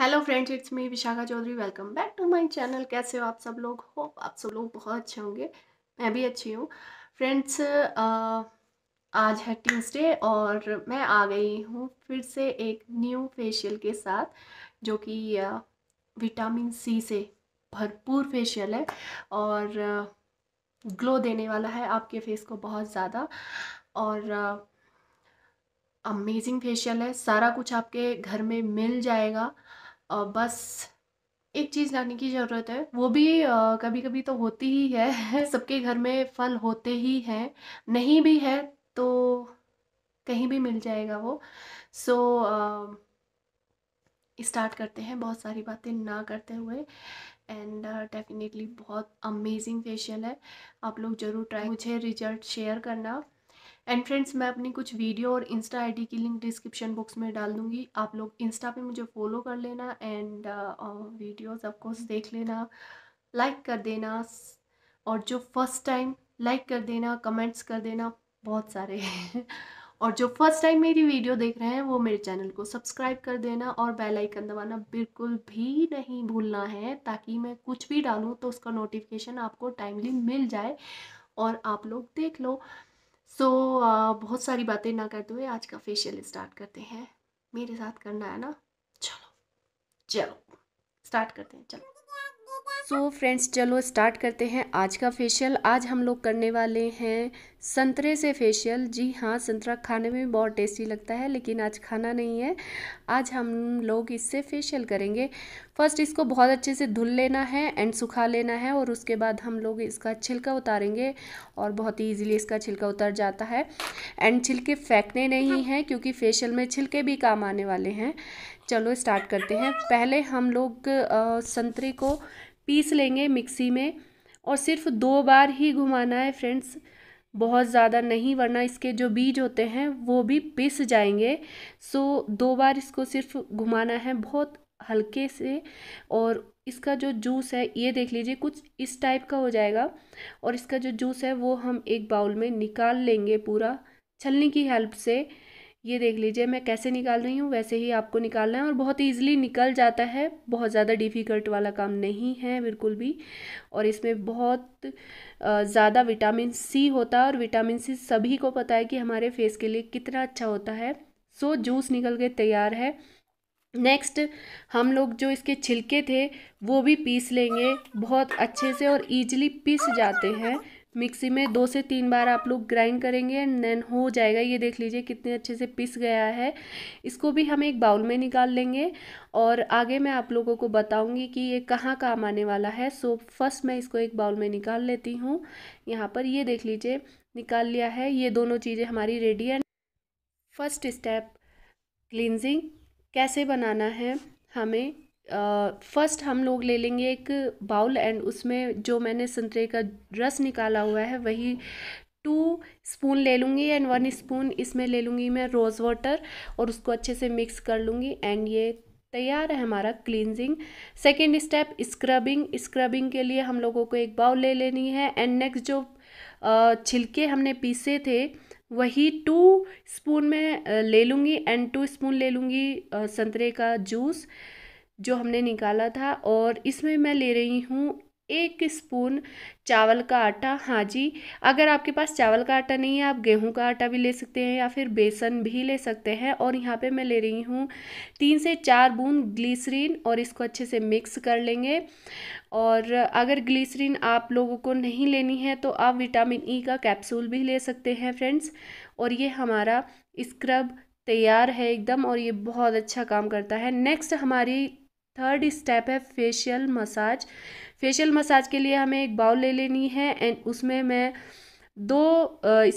hello friends it's me Vishakha Chaudhary welcome back to my channel कैसे हो आप सब लोग हो आप सब लोग बहुत अच्छे होंगे मैं भी अच्छी हूँ फ्रेंड्स आज है ट्यूसडे और मैं आ गई हूँ फिर से एक न्यू फेशियल के साथ जो कि विटामिन सी से भरपूर फेशियल है और ग्लो देने वाला है आपके फेस को बहुत ज़्यादा और अमेजिंग फेशियल है सारा कुछ आपके घर में मिल जाएगा बस एक चीज़ लाने की ज़रूरत है वो भी आ, कभी कभी तो होती ही है सबके घर में फल होते ही हैं नहीं भी है तो कहीं भी मिल जाएगा वो सो स्टार्ट करते हैं बहुत सारी बातें ना करते हुए एंड डेफिनेटली uh, बहुत अमेजिंग फेशियल है आप लोग ज़रूर ट्राई मुझे रिजल्ट शेयर करना एंड फ्रेंड्स मैं अपनी कुछ वीडियो और इंस्टा आईडी की लिंक डिस्क्रिप्शन बॉक्स में डाल दूंगी आप लोग इंस्टा पे मुझे फॉलो कर लेना एंड वीडियोज ऑफकोर्स देख लेना लाइक कर देना और जो फर्स्ट टाइम लाइक कर देना कमेंट्स कर देना बहुत सारे हैं और जो फर्स्ट टाइम मेरी वीडियो देख रहे हैं वो मेरे चैनल को सब्सक्राइब कर देना और बेल आइकन दबाना बिल्कुल भी नहीं भूलना है ताकि मैं कुछ भी डालूँ तो उसका नोटिफिकेशन आपको टाइमली मिल जाए और आप लोग देख लो सो so, बहुत सारी बातें ना करते हुए आज का फेशियल स्टार्ट करते हैं मेरे साथ करना है ना चलो चलो स्टार्ट करते हैं चलो सो so, फ्रेंड्स चलो स्टार्ट करते हैं आज का फेशियल आज हम लोग करने वाले हैं संतरे से फेशियल जी हाँ संतरा खाने में बहुत टेस्टी लगता है लेकिन आज खाना नहीं है आज हम लोग इससे फेशियल करेंगे फर्स्ट इसको बहुत अच्छे से धुल लेना है एंड सुखा लेना है और उसके बाद हम लोग इसका छिलका उतारेंगे और बहुत ही ईजिली इसका छिलका उतर जाता है एंड छिलके फेंकने नहीं हैं क्योंकि फेशियल में छिलके भी काम आने वाले हैं चलो स्टार्ट करते हैं पहले हम लोग संतरे को पीस लेंगे मिक्सी में और सिर्फ दो बार ही घुमाना है फ्रेंड्स बहुत ज़्यादा नहीं वरना इसके जो बीज होते हैं वो भी पिस जाएंगे सो दो बार इसको सिर्फ घुमाना है बहुत हल्के से और इसका जो जूस है ये देख लीजिए कुछ इस टाइप का हो जाएगा और इसका जो जूस है वो हम एक बाउल में निकाल लेंगे पूरा छलनी की हेल्प से ये देख लीजिए मैं कैसे निकाल रही हूँ वैसे ही आपको निकालना है और बहुत ईजिली निकल जाता है बहुत ज़्यादा डिफ़िकल्ट वाला काम नहीं है बिल्कुल भी और इसमें बहुत ज़्यादा विटामिन सी होता है और विटामिन सी सभी को पता है कि हमारे फेस के लिए कितना अच्छा होता है सो जूस निकल के तैयार है नेक्स्ट हम लोग जो इसके छिलके थे वो भी पीस लेंगे बहुत अच्छे से और ईजिली पीस जाते हैं मिक्सी में दो से तीन बार आप लोग ग्राइंड करेंगे एंड देन हो जाएगा ये देख लीजिए कितने अच्छे से पिस गया है इसको भी हम एक बाउल में निकाल लेंगे और आगे मैं आप लोगों को बताऊंगी कि ये कहाँ काम आने वाला है सो फर्स्ट मैं इसको एक बाउल में निकाल लेती हूँ यहाँ पर ये देख लीजिए निकाल लिया है ये दोनों चीज़ें हमारी रेडी है फर्स्ट स्टेप क्लिनजिंग कैसे बनाना है हमें फर्स्ट हम लोग ले लेंगे एक बाउल एंड उसमें जो मैंने संतरे का रस निकाला हुआ है वही टू स्पून ले लूँगी एंड वन स्पून इसमें ले लूँगी मैं रोज़ वाटर और उसको अच्छे से मिक्स कर लूँगी एंड ये तैयार है हमारा cleansing second step scrubbing scrubbing के लिए हम लोगों को एक बाउल ले लेनी है एंड नेक्स्ट जो छिलके हमने पीसे थे वही टू स्पून में ले लूँगी एंड टू स्पून ले लूँगी संतरे का जूस जो हमने निकाला था और इसमें मैं ले रही हूँ एक स्पून चावल का आटा हाँ जी अगर आपके पास चावल का आटा नहीं है आप गेहूं का आटा भी ले सकते हैं या फिर बेसन भी ले सकते हैं और यहाँ पे मैं ले रही हूँ तीन से चार बूंद ग्लिसरीन और इसको अच्छे से मिक्स कर लेंगे और अगर ग्लिसरीन आप लोगों को नहीं लेनी है तो आप विटामिन ई का कैप्सूल भी ले सकते हैं फ्रेंड्स और ये हमारा स्क्रब तैयार है एकदम और ये बहुत अच्छा काम करता है नेक्स्ट हमारी थर्ड स्टेप है फेशियल मसाज फेशियल मसाज के लिए हमें एक बाउल ले लेनी है एंड उसमें मैं दो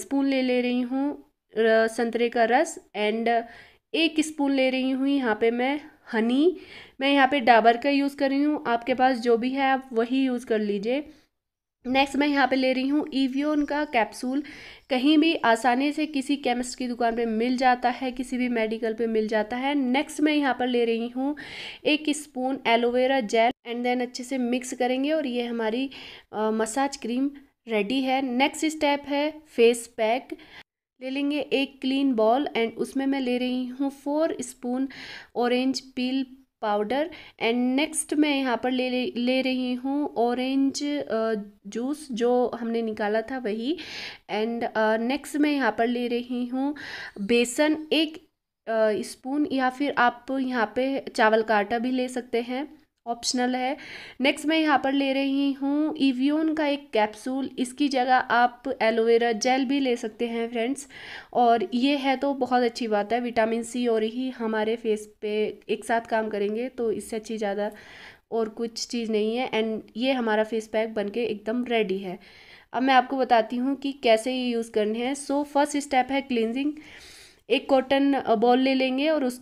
स्पून ले ले रही हूँ संतरे का रस एंड एक स्पून ले रही हूँ यहाँ पे मैं हनी मैं यहाँ पे डाबर का यूज़ कर रही हूँ आपके पास जो भी है आप वही यूज़ कर लीजिए नेक्स्ट मैं यहाँ पे ले रही हूँ ईवियोन का कैप्सूल कहीं भी आसानी से किसी केमिस्ट की दुकान पे मिल जाता है किसी भी मेडिकल पे मिल जाता है नेक्स्ट मैं यहाँ पर ले रही हूँ एक spoon aloe vera gel and then अच्छे से मिक्स करेंगे और ये हमारी आ, मसाज क्रीम रेडी है नेक्स्ट स्टेप है फेस पैक ले लेंगे एक क्लीन बॉल एंड उसमें मैं ले रही हूँ four spoon orange peel powder and next मैं यहाँ पर ले ले रही हूँ ऑरेंज जूस जो हमने निकाला था वही एंड नेक्स्ट मैं यहाँ पर ले रही हूँ बेसन एक स्पून या फिर आप यहाँ पे चावल का आटा भी ले सकते हैं ऑप्शनल है नेक्स्ट मैं यहाँ पर ले रही हूँ ईवियोन का एक कैप्सूल इसकी जगह आप एलोवेरा जेल भी ले सकते हैं फ्रेंड्स और ये है तो बहुत अच्छी बात है विटामिन सी और ही हमारे फेस पे एक साथ काम करेंगे तो इससे अच्छी ज़्यादा और कुछ चीज़ नहीं है एंड ये हमारा फेस पैक बनके एकदम रेडी है अब मैं आपको बताती हूँ कि कैसे ये यूज़ करने हैं सो फर्स्ट स्टेप है क्लिनजिंग एक कॉटन बॉल ले लेंगे और उस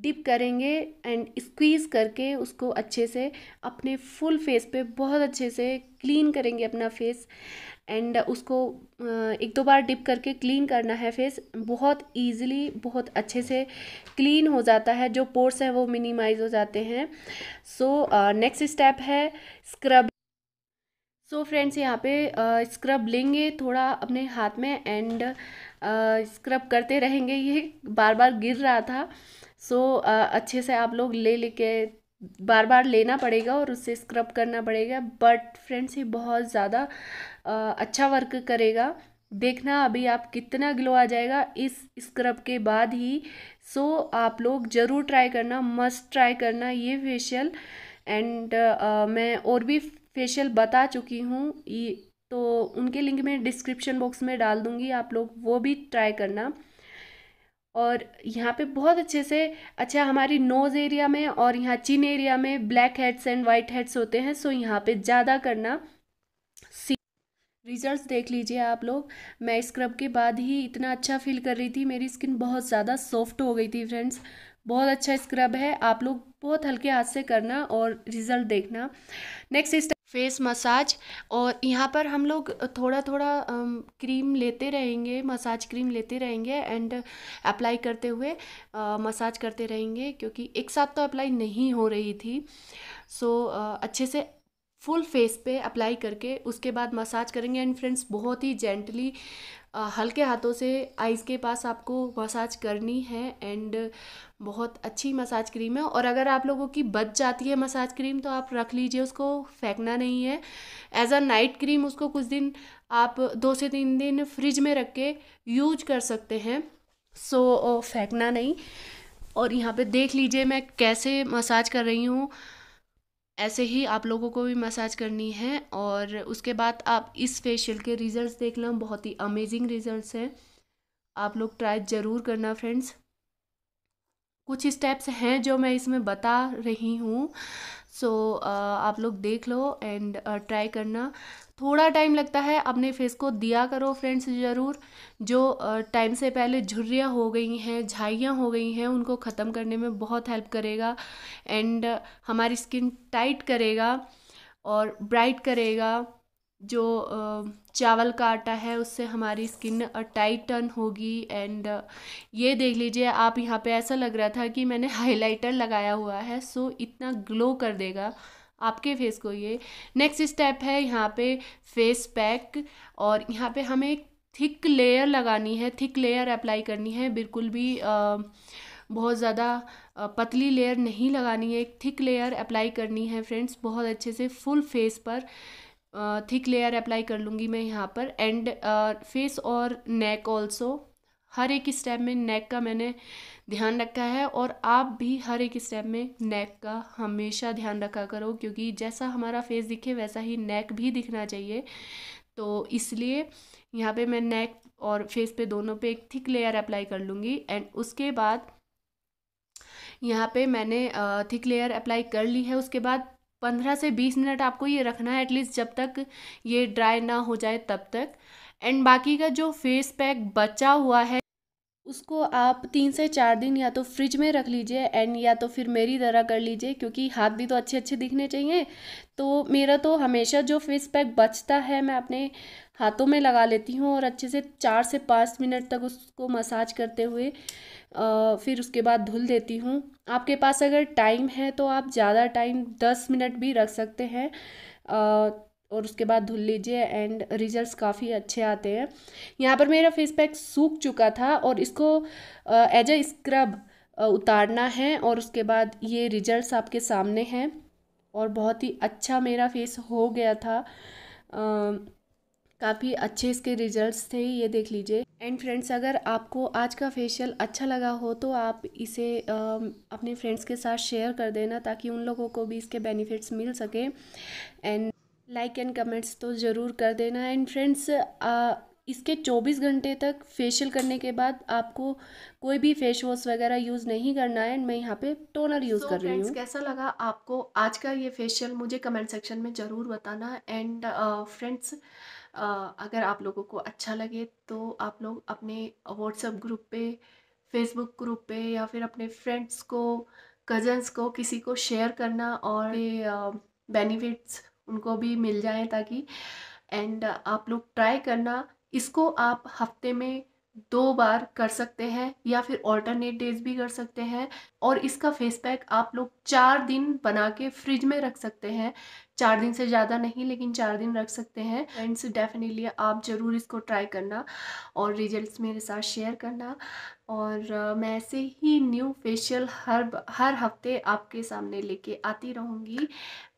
डिप करेंगे एंड स्क्वीज़ करके उसको अच्छे से अपने फुल फेस पे बहुत अच्छे से क्लीन करेंगे अपना फेस एंड उसको एक दो बार डिप करके क्लीन करना है फेस बहुत इजीली बहुत अच्छे से क्लीन हो जाता है जो पोर्स हैं वो मिनिमाइज हो जाते हैं सो नेक्स्ट स्टेप है स्क्रब सो फ्रेंड्स यहाँ पे स्क्रब लेंगे थोड़ा अपने हाथ में एंड स्क्रब करते रहेंगे ये बार बार गिर रहा था सो अच्छे से आप लोग ले लेके बार बार लेना पड़ेगा और उससे स्क्रब करना पड़ेगा बट फ्रेंड्स ये बहुत ज़्यादा अच्छा वर्क करेगा देखना अभी आप कितना ग्लो आ जाएगा इस स्क्रब के बाद ही सो so, आप लोग ज़रूर ट्राई करना मस्ट ट्राई करना ये फेशियल एंड uh, मैं और भी फेशियल बता चुकी हूँ तो उनके लिंक मैं डिस्क्रिप्शन बॉक्स में डाल दूँगी आप लोग वो भी ट्राई करना और यहाँ पे बहुत अच्छे से अच्छा हमारी नोज़ एरिया में और यहाँ चिन एरिया में blackheads and whiteheads होते हैं सो यहाँ पे ज़्यादा करना रिजल्ट्स देख लीजिए आप लोग मैं स्क्रब के बाद ही इतना अच्छा फील कर रही थी मेरी स्किन बहुत ज़्यादा सॉफ्ट हो गई थी फ्रेंड्स बहुत अच्छा स्क्रब है आप लोग बहुत हल्के हाथ से करना और रिज़ल्ट देखना नेक्स्ट फेस मसाज और यहाँ पर हम लोग थोड़ा थोड़ा क्रीम लेते रहेंगे मसाज क्रीम लेते रहेंगे एंड अप्लाई करते हुए मसाज करते रहेंगे क्योंकि एक साथ तो अप्लाई नहीं हो रही थी सो अच्छे से फुल फेस पे अप्लाई करके उसके बाद मसाज करेंगे एंड फ्रेंड्स बहुत ही जेंटली हल्के हाथों से आइज़ के पास आपको मसाज करनी है एंड बहुत अच्छी मसाज क्रीम है और अगर आप लोगों की बच जाती है मसाज क्रीम तो आप रख लीजिए उसको फेंकना नहीं है एज अ नाइट क्रीम उसको कुछ दिन आप दो से तीन दिन फ्रिज में रख के यूज कर सकते हैं सो so, फेंकना नहीं और यहाँ पे देख लीजिए मैं कैसे मसाज कर रही हूँ ऐसे ही आप लोगों को भी मसाज करनी है और उसके बाद आप इस फेशियल के रिजल्ट्स देख लें बहुत ही अमेजिंग रिजल्ट्स हैं आप लोग ट्राई ज़रूर करना फ्रेंड्स कुछ स्टेप्स हैं जो मैं इसमें बता रही हूँ सो so, uh, आप लोग देख लो एंड ट्राई uh, करना थोड़ा टाइम लगता है अपने फेस को दिया करो फ्रेंड्स ज़रूर जो टाइम से पहले झुर्रियाँ हो गई हैं झाइयाँ हो गई हैं उनको ख़त्म करने में बहुत हेल्प करेगा एंड हमारी स्किन टाइट करेगा और ब्राइट करेगा जो चावल का आटा है उससे हमारी स्किन टाइटन होगी एंड ये देख लीजिए आप यहाँ पे ऐसा लग रहा था कि मैंने हाइलाइटर लगाया हुआ है सो इतना ग्लो कर देगा आपके फेस को ये नेक्स्ट स्टेप है यहाँ पे फेस पैक और यहाँ पे हमें एक थिक लेयर लगानी है थिक लेयर अप्लाई करनी है बिल्कुल भी आ, बहुत ज़्यादा पतली लेयर नहीं लगानी है एक थिक लेयर अप्लाई करनी है फ्रेंड्स बहुत अच्छे से फुल फेस पर थिक लेयर अप्लाई कर लूँगी मैं यहाँ पर एंड फेस और नेक ऑल्सो हर एक स्टेप में नेक का मैंने ध्यान रखा है और आप भी हर एक स्टेप में नेक का हमेशा ध्यान रखा करो क्योंकि जैसा हमारा फेस दिखे वैसा ही नेक भी दिखना चाहिए तो इसलिए यहाँ पे मैं नेक और फेस पे दोनों पे एक थिक लेयर अप्लाई कर लूँगी एंड उसके बाद यहाँ पे मैंने थिक लेयर अप्लाई कर ली है उसके बाद पंद्रह से बीस मिनट आपको ये रखना है एटलीस्ट जब तक ये ड्राई ना हो जाए तब तक एंड बाकी का जो फेस पैक बचा हुआ है उसको आप तीन से चार दिन या तो फ्रिज में रख लीजिए एंड या तो फिर मेरी तरह कर लीजिए क्योंकि हाथ भी तो अच्छे अच्छे दिखने चाहिए तो मेरा तो हमेशा जो फेस पैक बचता है मैं अपने हाथों में लगा लेती हूँ और अच्छे से चार से पाँच मिनट तक उसको मसाज करते हुए आ, फिर उसके बाद धुल देती हूँ आपके पास अगर टाइम है तो आप ज़्यादा टाइम दस मिनट भी रख सकते हैं और उसके बाद धुल लीजिए एंड रिजल्ट्स काफ़ी अच्छे आते हैं यहाँ पर मेरा फेस पैक सूख चुका था और इसको एज ए स्क्रब उतारना है और उसके बाद ये रिजल्ट्स आपके सामने हैं और बहुत ही अच्छा मेरा फेस हो गया था काफ़ी अच्छे इसके रिजल्ट्स थे ये देख लीजिए एंड फ्रेंड्स अगर आपको आज का फेशियल अच्छा लगा हो तो आप इसे आ, अपने फ्रेंड्स के साथ शेयर कर देना ताकि उन लोगों को भी इसके बेनिफिट्स मिल सके एंड लाइक एंड कमेंट्स तो ज़रूर कर देना एंड फ्रेंड्स इसके 24 घंटे तक फेशियल करने के बाद आपको कोई भी फेस वॉश वगैरह यूज़ नहीं करना है एंड मैं यहाँ पे टोनर यूज़ so, कर रही हूँ कैसा लगा आपको आज का ये फेशियल मुझे कमेंट सेक्शन में ज़रूर बताना एंड फ्रेंड्स uh, uh, अगर आप लोगों को अच्छा लगे तो आप लोग अपने व्हाट्सएप ग्रुप पे फेसबुक ग्रुप पे या फिर अपने फ्रेंड्स को कजन्स को किसी को शेयर करना और बेनिफिट्स उनको भी मिल जाए ताकि एंड आप लोग ट्राई करना इसको आप हफ्ते में दो बार कर सकते हैं या फिर ऑल्टरनेट डेज भी कर सकते हैं और इसका फेस पैक आप लोग चार दिन बना के फ्रिज में रख सकते हैं चार दिन से ज़्यादा नहीं लेकिन चार दिन रख सकते हैं फ्रेंड्स डेफिनेटली आप ज़रूर इसको ट्राई करना और रिजल्ट्स मेरे साथ शेयर करना और मैं ऐसे ही न्यू फेशियल हर हर हफ्ते आपके सामने लेके आती रहूँगी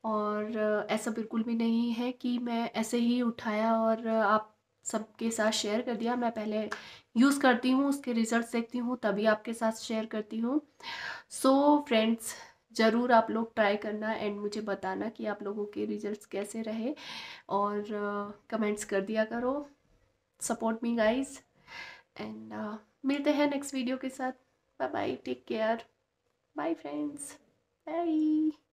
और ऐसा बिल्कुल भी नहीं है कि मैं ऐसे ही उठाया और आप सबके साथ शेयर कर दिया मैं पहले यूज़ करती हूँ उसके रिज़ल्ट देखती हूँ तभी आपके साथ शेयर करती हूँ सो फ्रेंड्स ज़रूर आप लोग ट्राई करना एंड मुझे बताना कि आप लोगों के रिज़ल्ट्स कैसे रहे और कमेंट्स uh, कर दिया करो सपोर्ट मी गाइज एंड मिलते हैं नेक्स्ट वीडियो के साथ bye bye take care bye friends bye